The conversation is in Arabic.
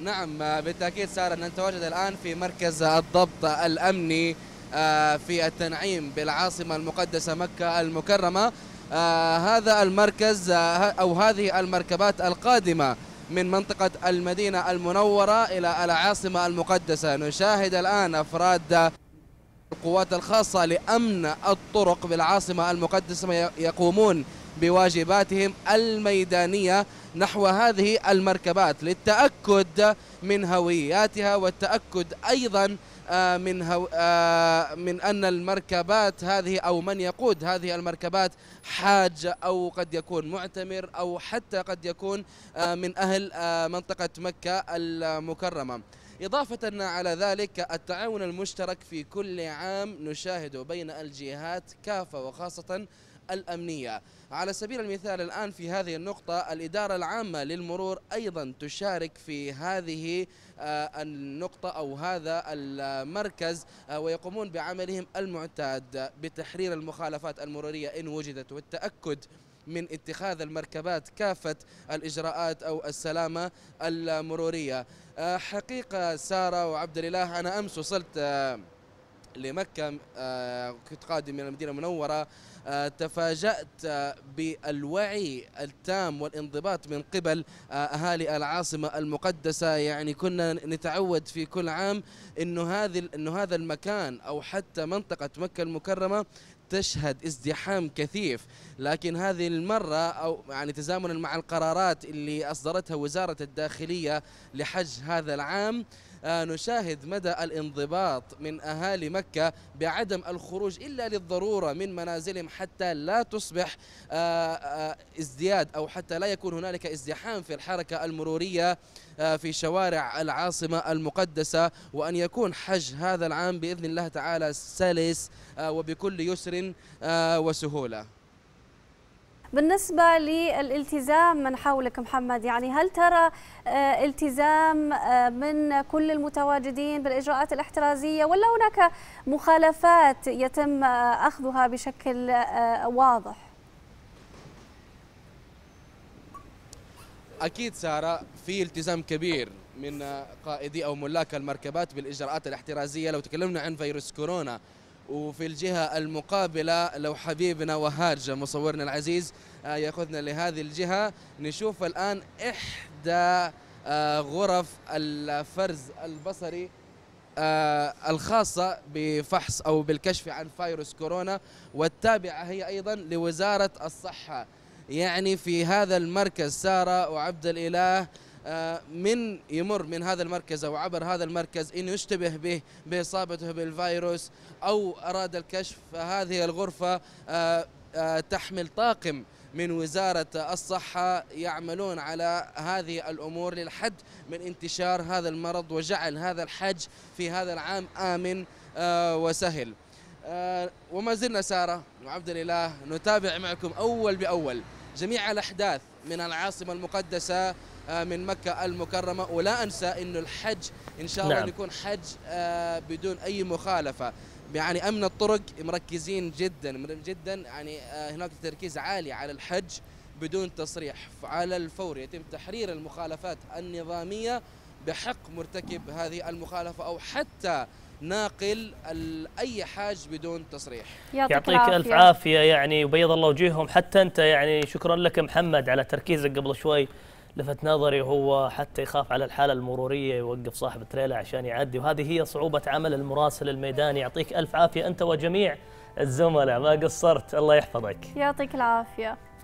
نعم آه، بالتأكيد سارة نتواجد الآن في مركز الضبط الأمني آه، في التنعيم بالعاصمة المقدسة مكة المكرمة آه، هذا المركز أو هذه المركبات القادمة من منطقة المدينة المنورة إلى العاصمة المقدسة نشاهد الآن أفراد القوات الخاصة لأمن الطرق بالعاصمة المقدسة يقومون بواجباتهم الميدانية نحو هذه المركبات للتأكد من هوياتها والتأكد أيضا آه، من هو آه، من أن المركبات هذه أو من يقود هذه المركبات حاج أو قد يكون معتمر أو حتى قد يكون آه، من أهل منطقة مكة المكرمة إضافة على ذلك التعاون المشترك في كل عام نشاهده بين الجهات كافة وخاصة الأمنية على سبيل المثال الآن في هذه النقطة الإدارة العامة للمرور أيضا تشارك في هذه آه، النقطة أو هذا المركز آه، ويقومون بعملهم المعتاد بتحرير المخالفات المرورية إن وجدت والتأكد من اتخاذ المركبات كافة الإجراءات أو السلامة المرورية آه، حقيقة سارة وعبد الإله أنا أمس وصلت لمكة آه، كنت قادم من المدينة المنورة آه، تفاجأت بالوعي التام والانضباط من قبل آه، أهالي العاصمة المقدسة يعني كنا نتعود في كل عام أنه هذه أنه هذا المكان أو حتى منطقة مكة المكرمة تشهد ازدحام كثيف لكن هذه المرة أو يعني تزامنا مع القرارات اللي أصدرتها وزارة الداخلية لحج هذا العام آه، نشاهد مدى الانضباط من أهالي مكة بعدم الخروج إلا للضرورة من منازلهم حتى لا تصبح آه، آه، ازدياد أو حتى لا يكون هنالك ازدحام في الحركة المرورية في شوارع العاصمة المقدسة وأن يكون حج هذا العام بإذن الله تعالى سلس وبكل يسر وسهولة بالنسبة للالتزام من حولك محمد يعني هل ترى آه، التزام آه، من كل المتواجدين بالإجراءات الاحترازية ولا هناك مخالفات يتم آه، أخذها بشكل واضح؟ أكيد سارة في التزام كبير من قائدي أو ملاك المركبات بالإجراءات الاحترازية لو تكلمنا عن فيروس كورونا وفي الجهة المقابلة لو حبيبنا وهاج مصورنا العزيز آه، ياخذنا لهذه الجهة نشوف الآن إحدى آه، غرف الفرز البصري آه، الخاصة بفحص أو بالكشف عن فيروس كورونا والتابعة هي أيضا لوزارة الصحة يعني في هذا المركز سارة وعبد الإله آه، من يمر من هذا المركز أو عبر هذا المركز إنه يشتبه به بإصابته بالفيروس أو أراد الكشف فهذه الغرفة آه، آه، تحمل طاقم من وزارة الصحة يعملون على هذه الأمور للحد من انتشار هذا المرض وجعل هذا الحج في هذا العام آمن وسهل وما زلنا سارة وعبد الإله نتابع معكم أول بأول جميع الأحداث من العاصمة المقدسة آه، من مكة المكرمة ولا أنسى أنه الحج إن شاء الله نعم. يكون حج آه، بدون أي مخالفة يعني أمن الطرق مركزين جدا جدا يعني آه، هناك تركيز عالي على الحج بدون تصريح على الفور يتم تحرير المخالفات النظامية بحق مرتكب هذه المخالفة أو حتى ناقل اي حاج بدون تصريح يعطيك الف عافيه يعني وبيض الله وجيههم حتى انت يعني شكرا لك محمد على تركيزك قبل شوي لفت نظري هو حتى يخاف على الحالة المرورية يوقف صاحب التريلا عشان يعدي وهذه هي صعوبة عمل المراسل الميداني يعطيك ألف عافية أنت وجميع الزملاء ما قصرت الله يحفظك يعطيك العافية